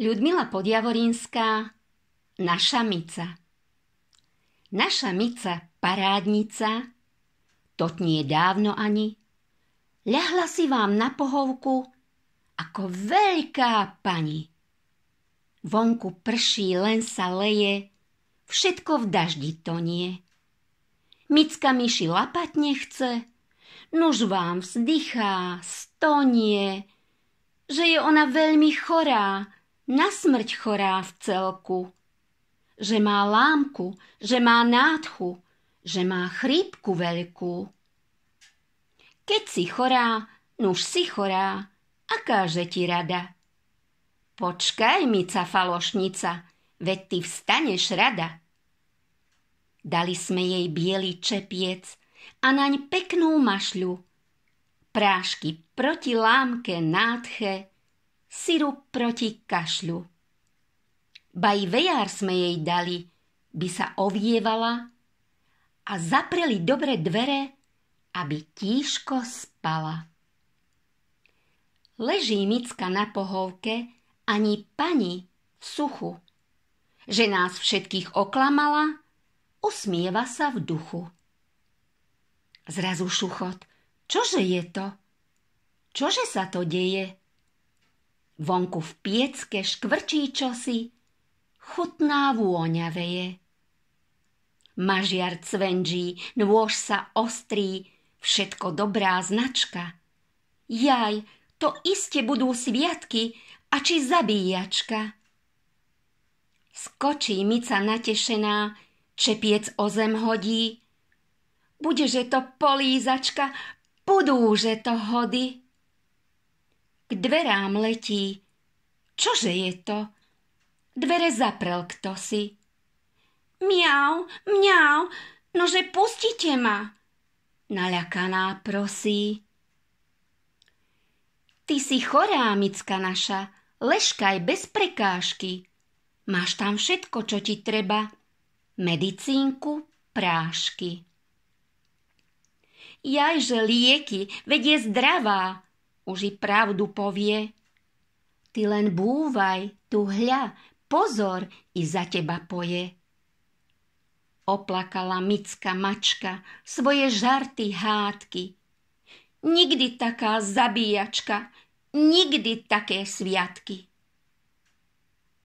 Ľudmila Podjavorinská, naša Mica. Naša Mica, parádnica, to nie dávno ani, ľahla si vám na pohovku ako veľká pani. Vonku prší, len sa leje, všetko v daždi tonie. Micka myši lapať nechce, nuž vám vzdychá, stonie, že je ona veľmi chorá, na smrť chorá v celku. Že má lámku, že má nádchu, že má chrípku veľkú. Keď si chorá, nuž si chorá, akáže ti rada? Počkaj, mica falošnica, veď ty vstaneš rada. Dali sme jej biely čepiec a naň peknú mašľu. Prášky proti lámke nádche sirup proti kašľu. Baj vejár sme jej dali, by sa ovievala a zapreli dobre dvere, aby tíško spala. Leží Micka na pohovke, ani pani v suchu, že nás všetkých oklamala, usmieva sa v duchu. Zrazu šuchot, čože je to? Čože sa to deje? Vonku v piecke škvrčí čosi, chutná vôňa veje. Mažiar cvenží, nôž sa ostrí všetko dobrá značka. Jaj, to iste budú sviatky a či zabíjačka. Skočí mica natešená, čepiec o zem hodí. Budeže to polízačka, budúže to hody. K dverám letí. Čože je to? Dvere zaprel kto si. Miau, miau, nože pustite ma. Naľakaná prosí. Ty si chorá, micka naša, leškaj bez prekážky. Máš tam všetko, čo ti treba. Medicínku, prášky. Jajže že lieky, vedie zdravá. Už i pravdu povie. Ty len búvaj, tu hľa, pozor, i za teba poje. Oplakala micka mačka svoje žarty hádky. Nikdy taká zabíjačka, nikdy také sviatky.